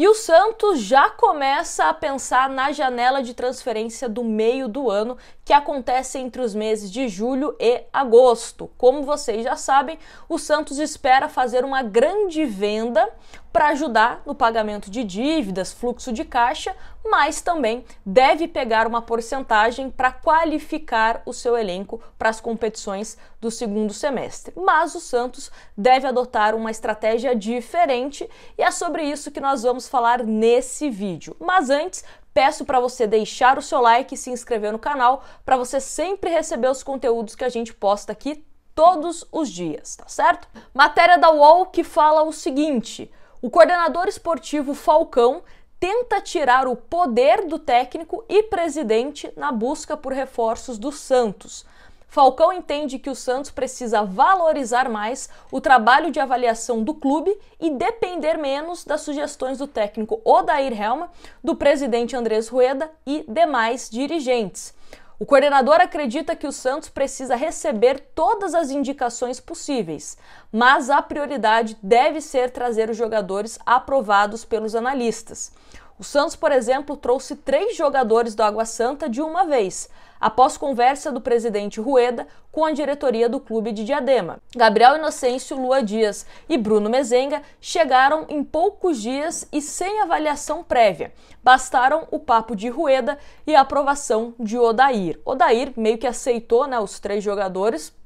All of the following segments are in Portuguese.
E o Santos já começa a pensar na janela de transferência do meio do ano, que acontece entre os meses de julho e agosto. Como vocês já sabem, o Santos espera fazer uma grande venda para ajudar no pagamento de dívidas, fluxo de caixa, mas também deve pegar uma porcentagem para qualificar o seu elenco para as competições do segundo semestre. Mas o Santos deve adotar uma estratégia diferente e é sobre isso que nós vamos falar nesse vídeo. Mas antes, peço para você deixar o seu like e se inscrever no canal para você sempre receber os conteúdos que a gente posta aqui todos os dias, tá certo? Matéria da UOL que fala o seguinte: o coordenador esportivo Falcão tenta tirar o poder do técnico e presidente na busca por reforços do Santos. Falcão entende que o Santos precisa valorizar mais o trabalho de avaliação do clube e depender menos das sugestões do técnico Odair Helma, do presidente Andrés Rueda e demais dirigentes. O coordenador acredita que o Santos precisa receber todas as indicações possíveis, mas a prioridade deve ser trazer os jogadores aprovados pelos analistas. O Santos, por exemplo, trouxe três jogadores do Água Santa de uma vez, após conversa do presidente Rueda com a diretoria do clube de Diadema. Gabriel Inocêncio, Lua Dias e Bruno Mezenga chegaram em poucos dias e sem avaliação prévia. Bastaram o papo de Rueda e a aprovação de Odair. Odair meio que aceitou né, os três jogadores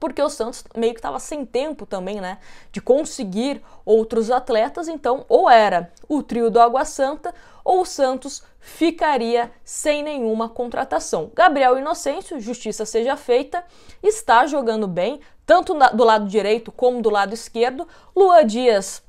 porque o Santos meio que estava sem tempo também, né, de conseguir outros atletas, então ou era o trio do Água Santa ou o Santos ficaria sem nenhuma contratação. Gabriel Inocêncio, justiça seja feita, está jogando bem, tanto na, do lado direito como do lado esquerdo. Lua Dias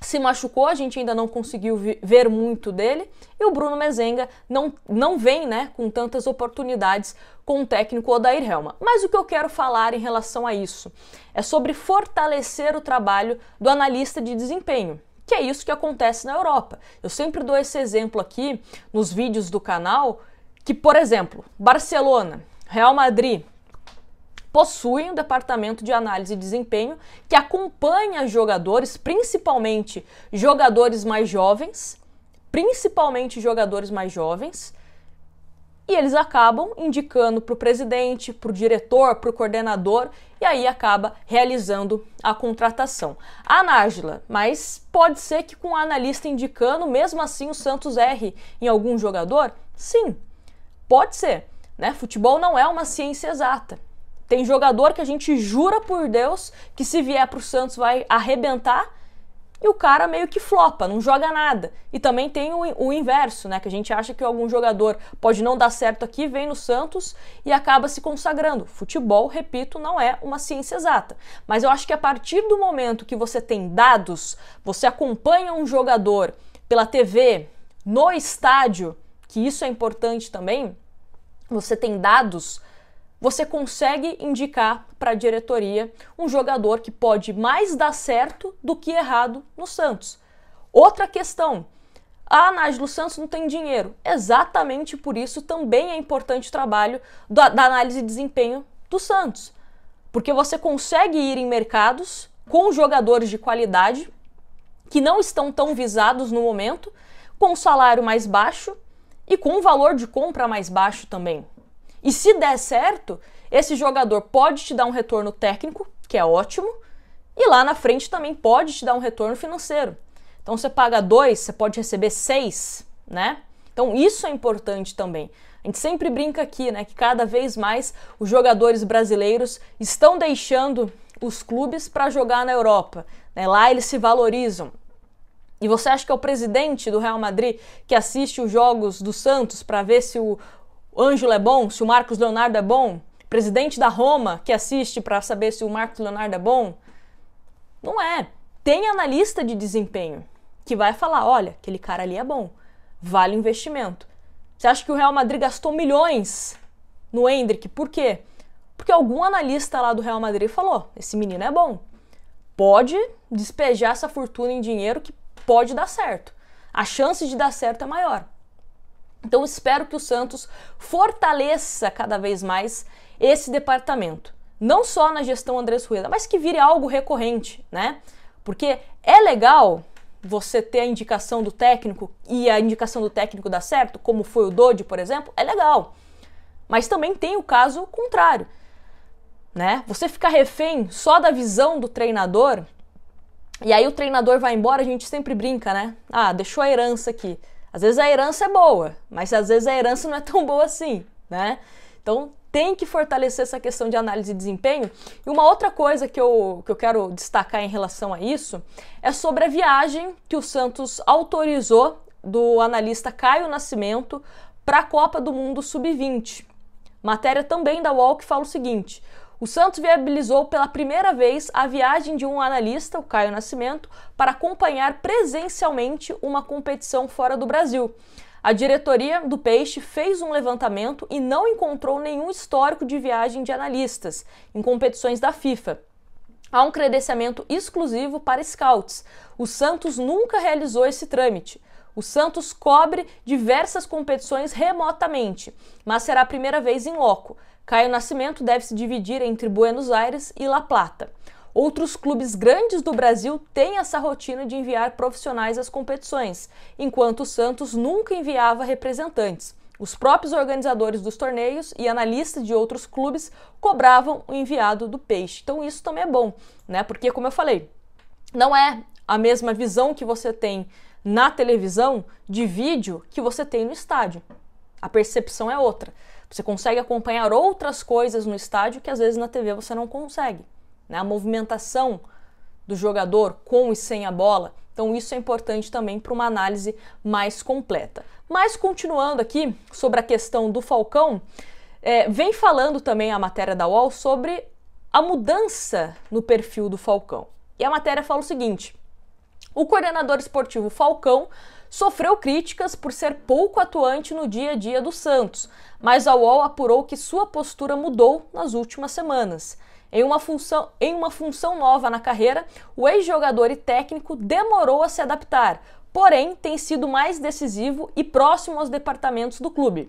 se machucou, a gente ainda não conseguiu ver muito dele, e o Bruno Mezenga não, não vem né, com tantas oportunidades com o técnico Odair Helma. Mas o que eu quero falar em relação a isso é sobre fortalecer o trabalho do analista de desempenho que é isso que acontece na Europa. Eu sempre dou esse exemplo aqui nos vídeos do canal, que, por exemplo, Barcelona, Real Madrid possuem um departamento de análise e desempenho que acompanha jogadores, principalmente jogadores mais jovens, principalmente jogadores mais jovens, e eles acabam indicando para o presidente, para o diretor, para o coordenador, e aí acaba realizando a contratação. A Nájila, mas pode ser que com o analista indicando, mesmo assim o Santos erre em algum jogador? Sim, pode ser. Né? Futebol não é uma ciência exata. Tem jogador que a gente jura por Deus que se vier para o Santos vai arrebentar e o cara meio que flopa, não joga nada. E também tem o, o inverso, né? Que a gente acha que algum jogador pode não dar certo aqui, vem no Santos e acaba se consagrando. Futebol, repito, não é uma ciência exata. Mas eu acho que a partir do momento que você tem dados, você acompanha um jogador pela TV, no estádio, que isso é importante também, você tem dados você consegue indicar para a diretoria um jogador que pode mais dar certo do que errado no Santos. Outra questão. Ah, Nájilo Santos não tem dinheiro. Exatamente por isso também é importante o trabalho da, da análise de desempenho do Santos. Porque você consegue ir em mercados com jogadores de qualidade que não estão tão visados no momento, com salário mais baixo e com valor de compra mais baixo também. E se der certo, esse jogador pode te dar um retorno técnico, que é ótimo, e lá na frente também pode te dar um retorno financeiro. Então você paga dois, você pode receber seis, né? Então isso é importante também. A gente sempre brinca aqui, né, que cada vez mais os jogadores brasileiros estão deixando os clubes para jogar na Europa. Né? Lá eles se valorizam. E você acha que é o presidente do Real Madrid que assiste os jogos do Santos para ver se o, o Ângelo é bom, se o Marcos Leonardo é bom, presidente da Roma que assiste para saber se o Marcos Leonardo é bom. Não é. Tem analista de desempenho que vai falar: olha, aquele cara ali é bom, vale o investimento. Você acha que o Real Madrid gastou milhões no Hendrick? Por quê? Porque algum analista lá do Real Madrid falou: esse menino é bom. Pode despejar essa fortuna em dinheiro que pode dar certo. A chance de dar certo é maior. Então espero que o Santos fortaleça cada vez mais esse departamento, não só na gestão Andrés Rueda, mas que vire algo recorrente, né? Porque é legal você ter a indicação do técnico e a indicação do técnico dá certo, como foi o Dodi, por exemplo, é legal. Mas também tem o caso contrário. Né? Você ficar refém só da visão do treinador, e aí o treinador vai embora, a gente sempre brinca, né? Ah, deixou a herança aqui. Às vezes a herança é boa, mas às vezes a herança não é tão boa assim, né? Então tem que fortalecer essa questão de análise de desempenho. E uma outra coisa que eu, que eu quero destacar em relação a isso é sobre a viagem que o Santos autorizou do analista Caio Nascimento para a Copa do Mundo Sub-20. Matéria também da UOL que fala o seguinte: o Santos viabilizou pela primeira vez a viagem de um analista, o Caio Nascimento, para acompanhar presencialmente uma competição fora do Brasil. A diretoria do Peixe fez um levantamento e não encontrou nenhum histórico de viagem de analistas em competições da FIFA. Há um credenciamento exclusivo para scouts. O Santos nunca realizou esse trâmite. O Santos cobre diversas competições remotamente, mas será a primeira vez em loco. Caio Nascimento deve se dividir entre Buenos Aires e La Plata. Outros clubes grandes do Brasil têm essa rotina de enviar profissionais às competições, enquanto o Santos nunca enviava representantes. Os próprios organizadores dos torneios e analistas de outros clubes cobravam o enviado do peixe. Então isso também é bom, né? Porque como eu falei, não é a mesma visão que você tem na televisão de vídeo que você tem no estádio. A percepção é outra. Você consegue acompanhar outras coisas no estádio que às vezes na TV você não consegue. Né? A movimentação do jogador com e sem a bola. Então, isso é importante também para uma análise mais completa. Mas, continuando aqui sobre a questão do Falcão, é, vem falando também a matéria da UOL sobre a mudança no perfil do Falcão. E a matéria fala o seguinte: o coordenador esportivo Falcão sofreu críticas por ser pouco atuante no dia a dia do Santos, mas a UOL apurou que sua postura mudou nas últimas semanas. Em uma, função, em uma função nova na carreira, o ex-jogador e técnico demorou a se adaptar, porém tem sido mais decisivo e próximo aos departamentos do clube.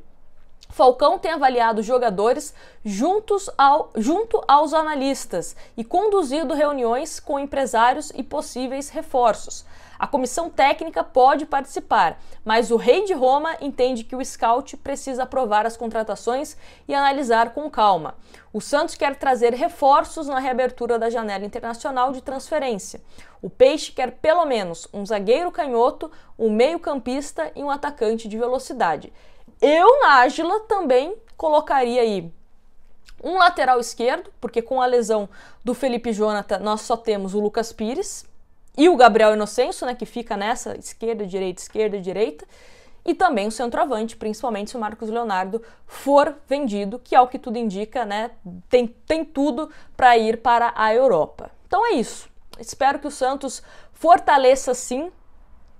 Falcão tem avaliado jogadores juntos ao, junto aos analistas e conduzido reuniões com empresários e possíveis reforços. A comissão técnica pode participar, mas o rei de Roma entende que o scout precisa aprovar as contratações e analisar com calma. O Santos quer trazer reforços na reabertura da janela internacional de transferência. O Peixe quer pelo menos um zagueiro canhoto, um meio-campista e um atacante de velocidade. Eu, na Ágila, também colocaria aí um lateral esquerdo, porque com a lesão do Felipe Jonathan, nós só temos o Lucas Pires e o Gabriel Inocêncio, né, que fica nessa esquerda, direita, esquerda, direita, e também o centroavante, principalmente se o Marcos Leonardo for vendido, que é o que tudo indica, né, tem, tem tudo para ir para a Europa. Então é isso. Espero que o Santos fortaleça sim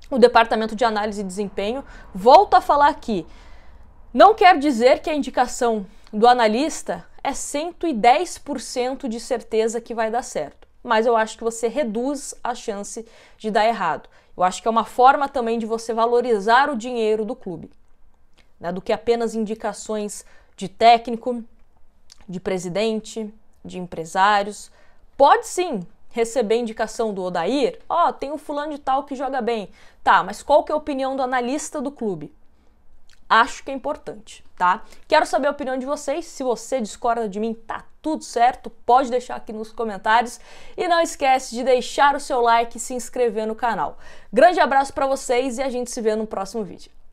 o departamento de análise e desempenho. Volto a falar aqui, não quer dizer que a indicação do analista é 110% de certeza que vai dar certo, mas eu acho que você reduz a chance de dar errado. Eu acho que é uma forma também de você valorizar o dinheiro do clube, né, do que apenas indicações de técnico, de presidente, de empresários. Pode sim receber indicação do Odair, ó, oh, tem o um fulano de tal que joga bem. Tá, mas qual que é a opinião do analista do clube? acho que é importante, tá? Quero saber a opinião de vocês. Se você discorda de mim, tá tudo certo, pode deixar aqui nos comentários e não esquece de deixar o seu like e se inscrever no canal. Grande abraço para vocês e a gente se vê no próximo vídeo.